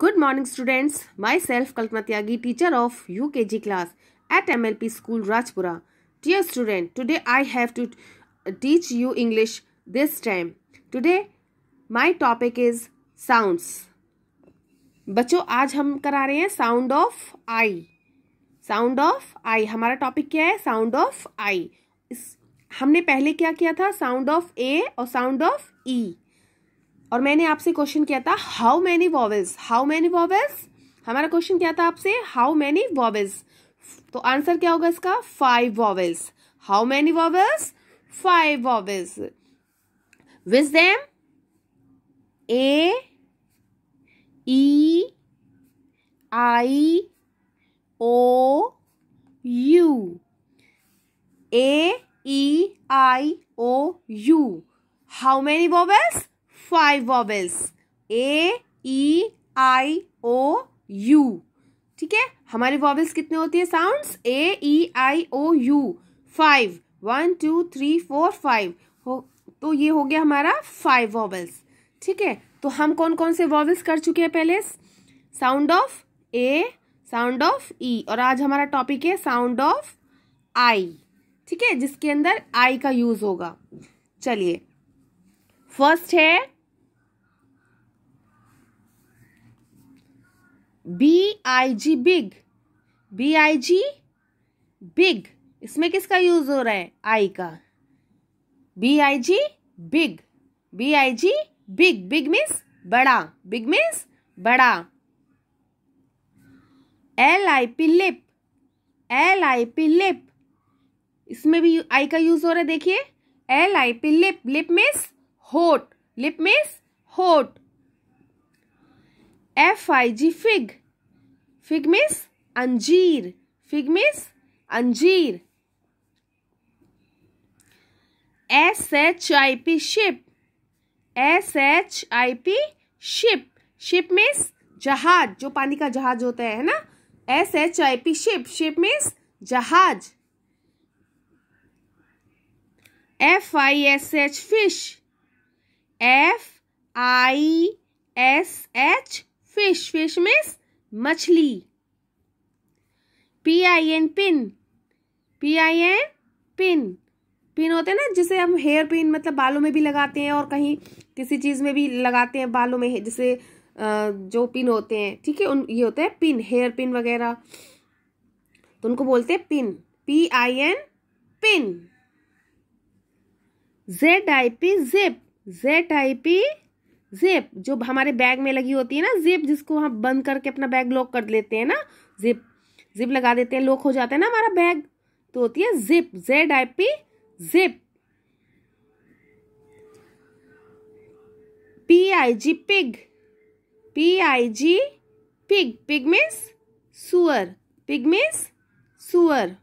Good morning students myself Kalpana Tyagi teacher of U K G class at M L P school Rajpura dear student today I have to teach you English this time today my topic is sound बच्चों आज हम करा रहे हैं sound of I sound of I हमारा topic क्या है sound of आई हमने पहले क्या किया था साउंड ऑफ ए और साउंड ऑफ ई और मैंने आपसे क्वेश्चन किया था how many vowels how many vowels हमारा क्वेश्चन क्या था आपसे हाउ मैनी वॉवेज तो आंसर क्या होगा इसका five vowels how many vowels five vowels with them A E I O U A E I O U how many vowels five vowels A E I O U ठीक है हमारे vowels कितने होती है sounds A E I O U five one two three four five हो तो ये हो गया हमारा फाइव वॉवल्स ठीक है तो हम कौन कौन से वॉवल्स कर चुके हैं पहले sound of A sound of E और आज हमारा टॉपिक है साउंड ऑफ आई ठीक है जिसके अंदर आई का यूज होगा चलिए फर्स्ट है B I G big B I G big इसमें किसका यूज हो रहा है आई का B I G big B I G big big means बड़ा बिग मीन्स बड़ा L I P lip L I P lip इसमें भी आई का यूज हो रहा है देखिए L I P lip lip means होट लिप मीन्स होट F I G fig fig means अंजीर फिग मिस अंजीर S H I P ship S H I P ship ship means जहाज जो पानी का जहाज होता है ना S H I P ship ship means जहाज F I S H fish F I S H fish fish means मछली P I N pin P I N pin pin होते हैं ना जिसे हम हेयर पिन मतलब बालों में भी लगाते हैं और कहीं किसी चीज़ में भी लगाते हैं बालों में जैसे जो पिन होते हैं ठीक है उन ये होता है पिन हेयर पिन वगैरह तो उनको बोलते हैं pin P I N pin Z I P zip Z I P zip जो हमारे बैग में लगी होती है ना जेप जिसको हम बंद करके अपना बैग लॉक कर लेते हैं ना जिप जिप लगा देते हैं लॉक हो जाता है ना हमारा बैग तो होती है zip Z I P zip P I G pig P I G pig pig means सुअर पिग मीन्स सुअर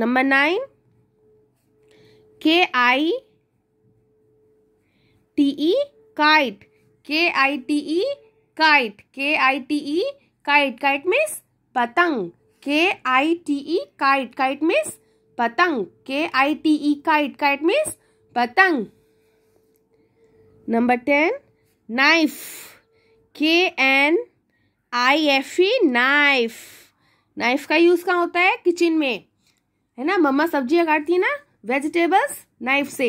number nine K I E kite K I T E kite K I T E kite kite means पतंग K I T E kite kite means पतंग K I T E kite kite means पतंग number ten knife K N I F E knife knife का use कहाँ होता है kitchen में है ना मम्मा सब्जियाँ काटती है ना वेजिटेबल्स नाइफ से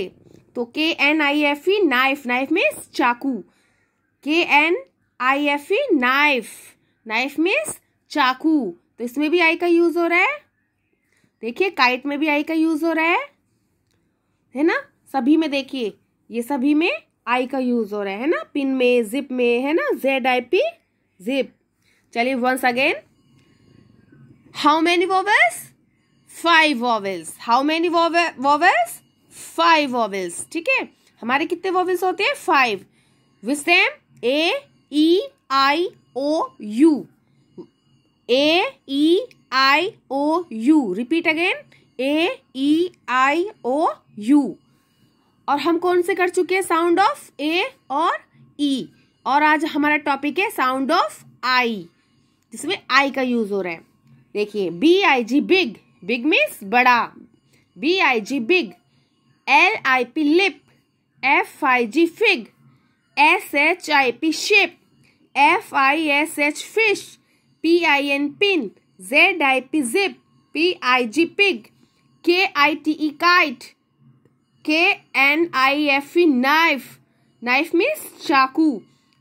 तो K N I F E knife knife means चाकू K N I F E knife knife means चाकू तो इसमें भी आई का यूज हो रहा है देखिए काइट में भी आई का यूज हो रहा है है ना सभी में देखिए ये सभी में आई का यूज हो रहा है ना पिन में जिप में है ना जेड आई पी जिप चलिए once again how many vowels five vowels how many vowels five vowels ठीक है हमारे कितने वॉवल्स होते हैं five with them A E I O U A E I O U repeat again A E I O U और हम कौन से कर चुके हैं साउंड ऑफ ए और ई e. और आज हमारा टॉपिक है साउंड ऑफ आई जिसमें आई का यूज हो रहा है देखिए B I G big big means बड़ा B I G big L I P lip F I G fig S H I P ship F I S H fish P I N pin Z I P zip P I G pig K I T E kite K N I F E knife knife means चाकू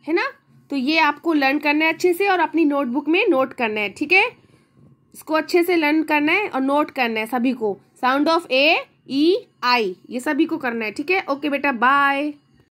है ना तो ये आपको learn करना है अच्छे से और अपनी नोटबुक में नोट करना है ठीक है इसको अच्छे से लर्न करना है और नोट करना है सभी को sound of A E e I ये सभी को करना है ठीक है ओके बेटा बाय